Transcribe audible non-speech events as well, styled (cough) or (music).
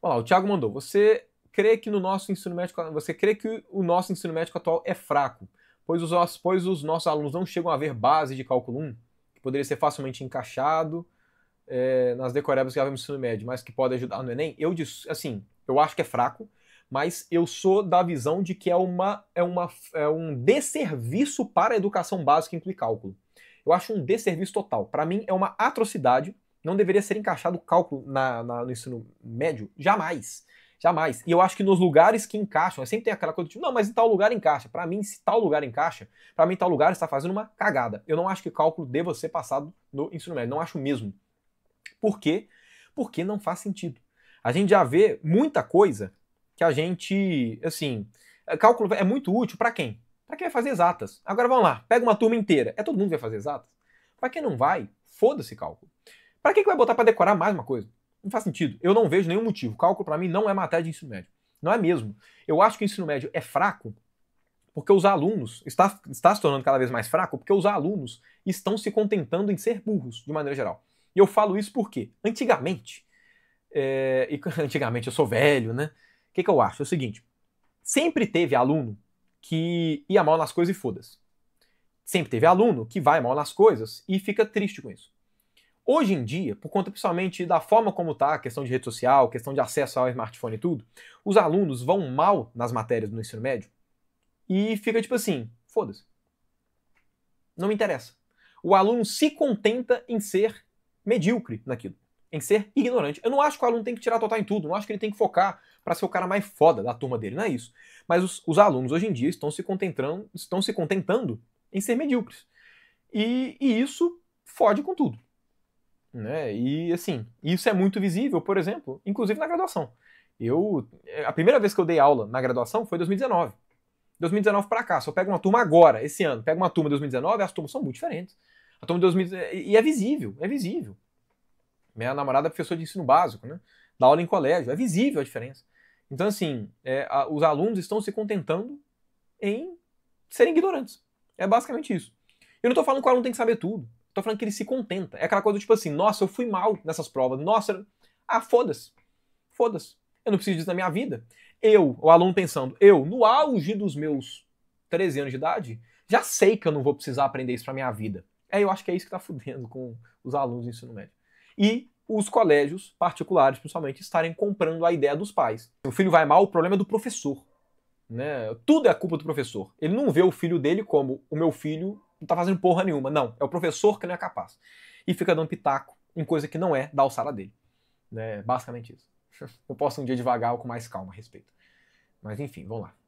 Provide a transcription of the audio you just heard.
Olha lá, o Thiago mandou. Você crê que no nosso ensino médico, você crê que o nosso ensino médico atual é fraco, pois os, pois os nossos alunos não chegam a ver base de cálculo 1, que poderia ser facilmente encaixado é, nas decorebas que havia no ensino médio, mas que pode ajudar no Enem? Eu disse, assim, eu acho que é fraco, mas eu sou da visão de que é, uma, é, uma, é um desserviço para a educação básica incluir cálculo. Eu acho um desserviço total. Para mim, é uma atrocidade não deveria ser encaixado o cálculo na, na, no ensino médio, jamais. Jamais. E eu acho que nos lugares que encaixam, sempre tem aquela coisa tipo, não, mas em tal lugar encaixa. Para mim, se tal lugar encaixa, para mim tal lugar está fazendo uma cagada. Eu não acho que cálculo deva ser passado no ensino médio, não acho mesmo. Por quê? Porque não faz sentido. A gente já vê muita coisa que a gente, assim, é, cálculo é muito útil para quem? Para quem vai fazer exatas. Agora vamos lá, pega uma turma inteira. É todo mundo que vai fazer exatas? Para quem não vai, foda-se cálculo. Para que, que vai botar para decorar mais uma coisa? Não faz sentido. Eu não vejo nenhum motivo. Cálculo, para mim, não é matéria de ensino médio. Não é mesmo. Eu acho que o ensino médio é fraco porque os alunos, está, está se tornando cada vez mais fraco, porque os alunos estão se contentando em ser burros, de maneira geral. E eu falo isso porque, antigamente, é, e (laughs) antigamente eu sou velho, né? O que, que eu acho? É o seguinte: sempre teve aluno que ia mal nas coisas e foda-se. Sempre teve aluno que vai mal nas coisas e fica triste com isso. Hoje em dia, por conta principalmente da forma como está a questão de rede social, questão de acesso ao smartphone e tudo, os alunos vão mal nas matérias do ensino médio e fica tipo assim, foda-se. Não me interessa. O aluno se contenta em ser medíocre naquilo, em ser ignorante. Eu não acho que o aluno tem que tirar total em tudo, não acho que ele tem que focar para ser o cara mais foda da turma dele, não é isso. Mas os, os alunos hoje em dia estão se contentando, estão se contentando em ser medíocres. E, e isso fode com tudo. Né? E assim, isso é muito visível, por exemplo, inclusive na graduação. Eu, é, a primeira vez que eu dei aula na graduação foi em 2019. 2019 para cá, só pego uma turma agora, esse ano, pego uma turma de 2019, as turmas são muito diferentes. A turma de 2019, e é visível, é visível. Minha namorada é professora de ensino básico, né? Dá aula em colégio, é visível a diferença. Então, assim, é, a, os alunos estão se contentando em serem ignorantes. É basicamente isso. Eu não estou falando que o aluno tem que saber tudo. Tô falando que ele se contenta. É aquela coisa do tipo assim, nossa, eu fui mal nessas provas. Nossa, ah, foda-se. Foda-se. Eu não preciso disso na minha vida. Eu, o aluno pensando, eu, no auge dos meus 13 anos de idade, já sei que eu não vou precisar aprender isso pra minha vida. É, eu acho que é isso que tá fudendo com os alunos do ensino médio. E os colégios particulares, principalmente, estarem comprando a ideia dos pais. O filho vai mal, o problema é do professor. Né? Tudo é a culpa do professor. Ele não vê o filho dele como o meu filho não tá fazendo porra nenhuma. Não, é o professor que não é capaz. E fica dando pitaco em coisa que não é da alçada dele. É basicamente isso. (laughs) Eu posso um dia devagar ou com mais calma a respeito. Mas enfim, vamos lá.